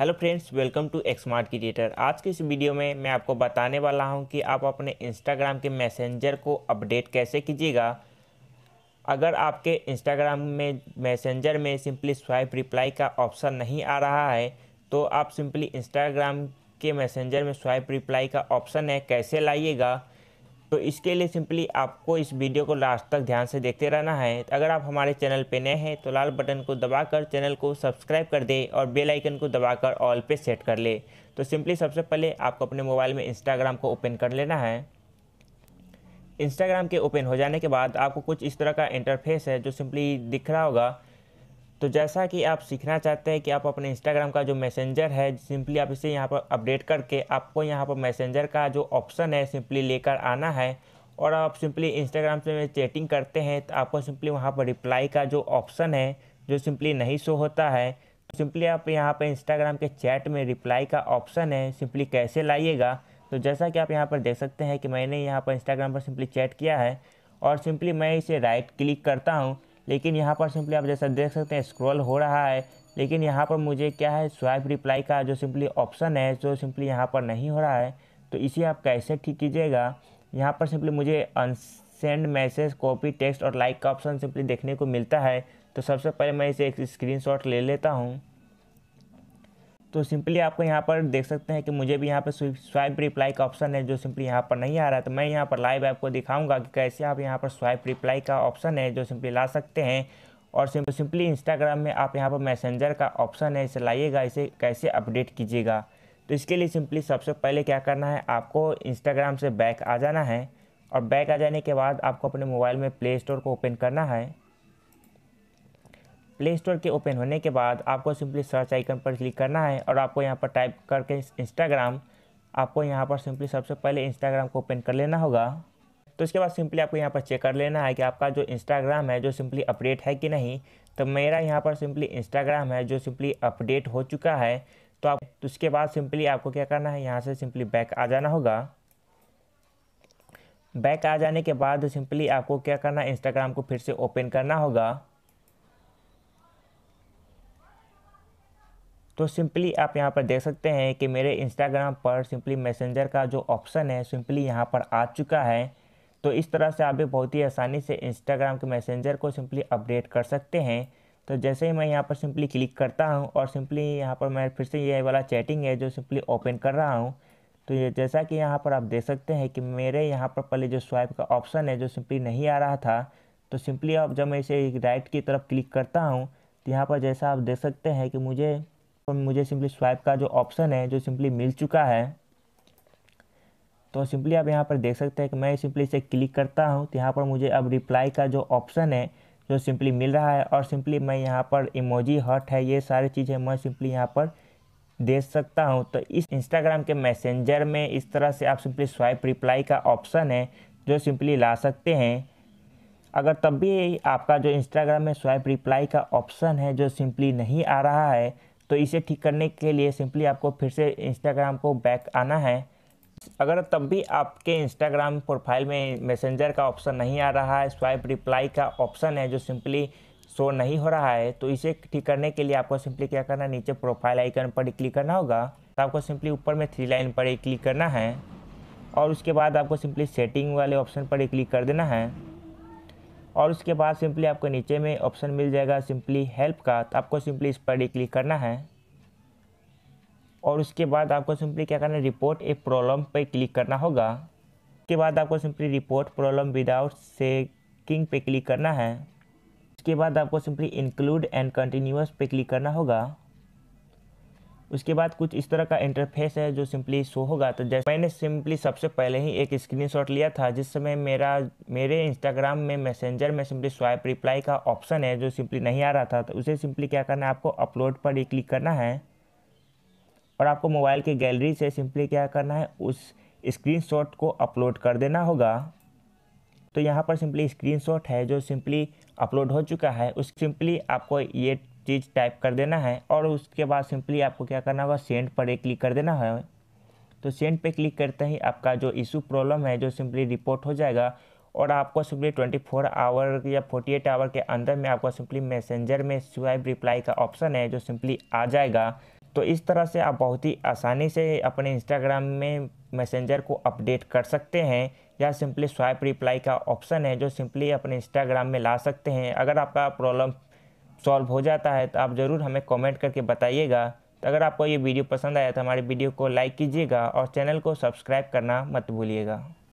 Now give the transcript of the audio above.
hello friends welcome to Xmart creator आज के इस वीडियो में मैं आपको बताने वाला हूं कि आप अपने इंस्टाग्राम के मैसेंजर को अपडेट कैसे कीजिएगा अगर आपके इंस्टाग्राम में मैसेंजर में सिंपली स्वाइप रिप्लाई का ऑप्शन नहीं आ रहा है तो आप सिंपली इंस्टाग्राम के मैसेंजर में स्वाइप रिप्लाई का ऑप्शन है कैसे लाइएगा तो इसके लिए सिंपली आपको इस वीडियो को लास्ट तक ध्यान से देखते रहना है तो अगर आप हमारे चैनल पर नए हैं तो लाल बटन को दबाकर चैनल को सब्सक्राइब कर दे और बेल आइकन को दबाकर ऑल पे सेट कर ले तो सिंपली सबसे पहले आपको अपने मोबाइल में इंस्टाग्राम को ओपन कर लेना है इंस्टाग्राम के ओपन हो जाने के बाद आपको कुछ इस तरह का इंटरफेस है जो सिंपली दिख रहा होगा तो जैसा कि आप सीखना चाहते हैं कि आप अपने इंस्टाग्राम का जो मैसेंजर है सिंपली आप इसे यहाँ पर अपडेट करके आपको यहाँ पर मैसेंजर का जो ऑप्शन है सिंपली लेकर आना है और आप सिंपली इंस्टाग्राम से चैटिंग करते हैं तो आपको सिंपली वहाँ पर रिप्लाई का जो ऑप्शन है जो सिंपली नहीं शो होता है तो सिंपली आप यहाँ पर इंस्टाग्राम के चैट में रिप्लाई का ऑप्शन है सिंपली कैसे लाइएगा तो जैसा कि आप यहाँ पर देख सकते हैं कि मैंने यहाँ पर इंस्टाग्राम पर सिंपली चैट किया है और सिंपली मैं इसे राइट क्लिक करता हूँ लेकिन यहाँ पर सिंपली आप जैसा देख सकते हैं स्क्रॉल हो रहा है लेकिन यहाँ पर मुझे क्या है स्वाइप रिप्लाई का जो सिंपली ऑप्शन है जो सिंपली यहाँ पर नहीं हो रहा है तो इसे आप कैसे ठीक कीजिएगा यहाँ पर सिंपली मुझे अनसेंड मैसेज कॉपी टेक्स्ट और लाइक का ऑप्शन सिंपली देखने को मिलता है तो सबसे पहले मैं इसे एक स्क्रीन ले लेता हूँ तो सिंपली आपको यहाँ पर देख सकते हैं कि मुझे भी यहाँ पर स्वाइप रिप्लाई का ऑप्शन है जो सिंपली यहाँ पर नहीं आ रहा है तो मैं यहाँ पर लाइव आपको दिखाऊंगा कि कैसे आप यहाँ पर स्वाइप रिप्लाई का ऑप्शन है जो सिंपली ला सकते हैं और सिंपली इंस्टाग्राम में आप यहाँ पर मैसेंजर का ऑप्शन है इसे लाइएगा इसे कैसे अपडेट कीजिएगा तो इसके लिए सिंपली सबसे पहले क्या करना है आपको इंस्टाग्राम से बैक आ जाना है और बैक आ जाने के बाद आपको अपने मोबाइल में प्ले स्टोर को ओपन करना है प्ले स्टोर के ओपन होने के बाद आपको सिंपली सर्च आइकन पर क्लिक करना है और आपको यहाँ पर टाइप करके इंस्टाग्राम आपको यहाँ पर सिंपली सबसे पहले इंस्टाग्राम को ओपन कर लेना होगा तो इसके बाद सिंपली आपको यहाँ पर चेक कर लेना है कि आपका जो इंस्टाग्राम है जो सिंपली अपडेट है कि नहीं तो मेरा यहाँ पर सिंपली इंस्टाग्राम है जो सिंपली अपडेट हो चुका है तो आप तो उसके बाद सिंपली आपको क्या करना है यहाँ से सिंपली बैक आ जाना होगा बैक आ जाने के बाद सिंपली आपको क्या करना है इंस्टाग्राम को फिर से ओपन करना होगा तो सिंपली आप यहाँ पर देख सकते हैं कि मेरे इंस्टाग्राम पर सिंपली मैसेंजर का जो ऑप्शन है सिंपली यहाँ पर आ चुका है तो इस तरह से आप भी बहुत ही आसानी से इंस्टाग्राम के मैसेंजर को सिंपली अपडेट कर सकते हैं तो जैसे ही मैं यहाँ पर सिंपली क्लिक करता हूँ और सिंपली यहाँ पर मैं फिर से ये वाला चैटिंग है जो सिंपली ओपन कर रहा हूँ तो ये जैसा कि यहाँ पर आप देख सकते हैं कि मेरे यहाँ पर पहले जो स्वाइप का ऑप्शन है जो सिंपली नहीं आ रहा था तो सिंपली अब जब मैं इसे राइट की तरफ क्लिक करता हूँ तो यहाँ पर जैसा आप देख सकते हैं कि मुझे तो मुझे सिंपली स्वाइप का जो ऑप्शन है जो सिंपली मिल चुका है तो सिंपली आप यहाँ पर देख सकते हैं कि मैं सिंपली इसे क्लिक करता हूँ तो यहाँ पर मुझे अब रिप्लाई का जो ऑप्शन है जो सिंपली मिल रहा है और सिंपली मैं यहाँ पर इमोजी हट है ये सारी चीज़ें मैं सिंपली यहाँ पर दे सकता हूँ तो इस इंस्टाग्राम के मैसेंजर में इस तरह से आप सिंपली स्वाइप रिप्लाई का ऑप्शन है जो सिंपली ला सकते हैं अगर तब भी आपका जो इंस्टाग्राम में स्वाइप रिप्लाई का ऑप्शन है जो सिंपली नहीं आ रहा है तो इसे ठीक करने के लिए सिंपली आपको फिर से इंस्टाग्राम को बैक आना है अगर तब भी आपके इंस्टाग्राम प्रोफाइल में मैसेंजर का ऑप्शन नहीं आ रहा है स्वाइप रिप्लाई का ऑप्शन है जो सिंपली शो नहीं हो रहा है तो इसे ठीक करने के लिए आपको सिंपली क्या करना है नीचे प्रोफाइल आइकन पर क्लिक करना होगा तो आपको सिंपली ऊपर में थ्री लाइन पर क्लिक करना है और उसके बाद आपको सिंपली सेटिंग वाले ऑप्शन पर क्लिक कर देना है और उसके बाद सिंपली आपको नीचे में ऑप्शन मिल जाएगा सिंपली हेल्प का तो आपको सिंपली इस पर क्लिक करना है और उसके बाद आपको सिंपली क्या करना है रिपोर्ट ए प्रॉब्लम पे क्लिक करना होगा उसके बाद आपको simply report problem without shaking पे क्लिक करना है उसके बाद आपको सिंपली इंक्लूड एंड कंटिन्यूस पे क्लिक करना होगा उसके बाद कुछ इस तरह का इंटरफेस है जो सिंपली शो होगा तो जैसे मैंने सिंपली सबसे पहले ही एक स्क्रीनशॉट लिया था जिस समय मेरा मेरे इंस्टाग्राम में मैसेंजर में सिंपली स्वाइप रिप्लाई का ऑप्शन है जो सिंपली नहीं आ रहा था तो उसे सिंपली क्या करना है आपको अपलोड पर ही क्लिक करना है और आपको मोबाइल की गैलरी से सिंपली क्या करना है उस स्क्रीन को अपलोड कर देना होगा तो यहाँ पर सिंपली स्क्रीन है जो सिंपली अपलोड हो चुका है उस सिंपली आपको ये चीज़ टाइप कर देना है और उसके बाद सिंपली आपको क्या करना होगा सेंड पर एक क्लिक कर देना है तो सेंड पे क्लिक करते ही आपका जो इशू प्रॉब्लम है जो सिंपली रिपोर्ट हो जाएगा और आपको सिंपली 24 आवर या 48 आवर के अंदर में आपको सिंपली मैसेंजर में स्वाइप रिप्लाई का ऑप्शन है जो सिंपली आ जाएगा तो इस तरह से आप बहुत ही आसानी से अपने इंस्टाग्राम में मैसेंजर को अपडेट कर सकते हैं या सिंपली स्वाइप रिप्लाई का ऑप्शन है जो सिंपली अपने इंस्टाग्राम में ला सकते हैं अगर आपका प्रॉब्लम सॉल्व हो जाता है तो आप ज़रूर हमें कमेंट करके बताइएगा तो अगर आपको ये वीडियो पसंद आया तो हमारे वीडियो को लाइक कीजिएगा और चैनल को सब्सक्राइब करना मत भूलिएगा